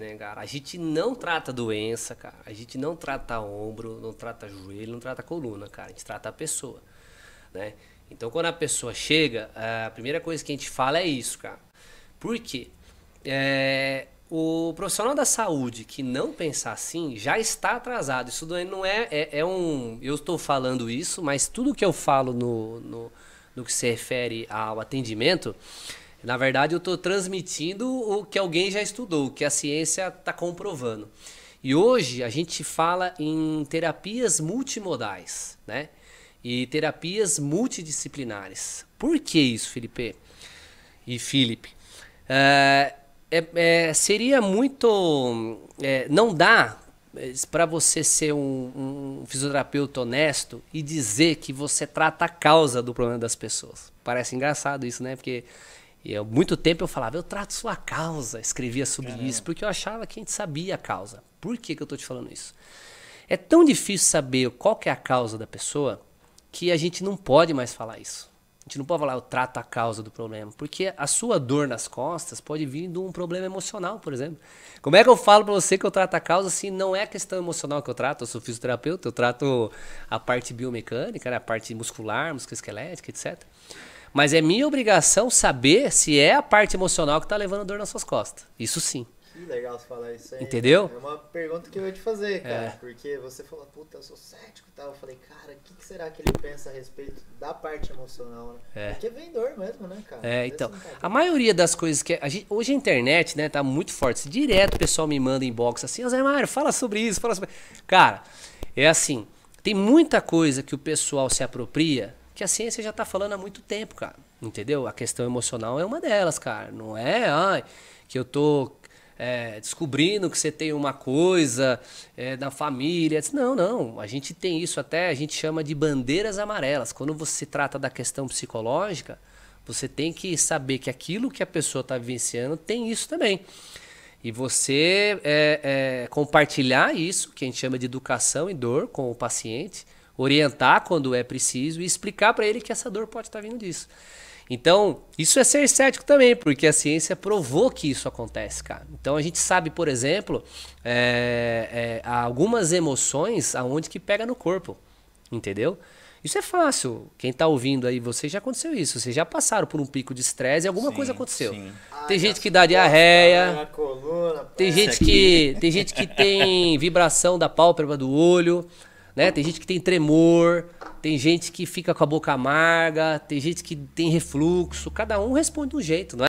né, cara? A gente não trata doença, cara. A gente não trata ombro, não trata joelho, não trata coluna, cara. A gente trata a pessoa, né? Então, quando a pessoa chega, a primeira coisa que a gente fala é isso, cara. Por quê? É, o profissional da saúde que não pensar assim já está atrasado. Isso não é, é, é um. Eu estou falando isso, mas tudo que eu falo no, no, no que se refere ao atendimento na verdade, eu estou transmitindo o que alguém já estudou, o que a ciência está comprovando. E hoje a gente fala em terapias multimodais, né? E terapias multidisciplinares. Por que isso, Felipe? E Felipe? É, é, é seria muito. É, não dá é, para você ser um, um, fisioterapeuta honesto e dizer que você trata a causa do problema das pessoas. Parece engraçado isso, né? Porque e muito tempo eu falava, eu trato sua causa, escrevia sobre Caramba. isso, porque eu achava que a gente sabia a causa. Por que, que eu estou te falando isso? É tão difícil saber qual que é a causa da pessoa que a gente não pode mais falar isso. A gente não pode falar, eu trato a causa do problema, porque a sua dor nas costas pode vir de um problema emocional, por exemplo. Como é que eu falo para você que eu trato a causa se não é a questão emocional que eu trato? Eu sou fisioterapeuta, eu trato a parte biomecânica, né, a parte muscular, musculoesquelética, etc. Mas é minha obrigação saber se é a parte emocional que está levando dor nas suas costas. Isso sim. Que legal você falar isso aí. Entendeu? É uma pergunta que eu ia te fazer, é. cara. É. Porque você falou, puta, eu sou cético e tal. Eu falei, cara, o que, que, será que ele pensa a respeito da parte emocional, né? É. Porque vem dor mesmo, né, cara? É, então. Tá a maioria das coisas que. A gente, hoje a internet, né, tá muito forte. Direto o pessoal me manda inbox assim, Zé Mário, fala sobre isso, fala sobre. Cara, é assim. Tem muita coisa que o pessoal se apropria que a ciência já está falando há muito tempo, cara. Entendeu? A questão emocional é uma delas, cara. Não é ai, que eu tô é, descobrindo que você tem uma coisa é, da família. Não, não. A gente tem isso até, a gente chama de bandeiras amarelas. Quando você trata da questão psicológica, você tem que saber que aquilo que a pessoa está vivenciando tem isso também. E você é, é, compartilhar isso, que a gente chama de educação e dor, com o paciente orientar quando é preciso e explicar para ele que essa dor pode estar tá vindo disso. Então, isso é ser cético também, porque a ciência provou que isso acontece, cara. Então, a gente sabe, por exemplo, é, é, algumas emoções aonde que pega no corpo, entendeu? Isso é fácil. Quem está ouvindo aí, vocês já aconteceu isso. Vocês já passaram por um pico de estresse e alguma sim, coisa aconteceu. Sim. Tem gente que dá diarreia. Coluna, tem gente que tem gente que tem vibração da pálpebra do olho. Né? Tem gente que tem tremor, tem gente que fica com a boca amarga, tem gente que tem refluxo. Cada um responde de um jeito, não é?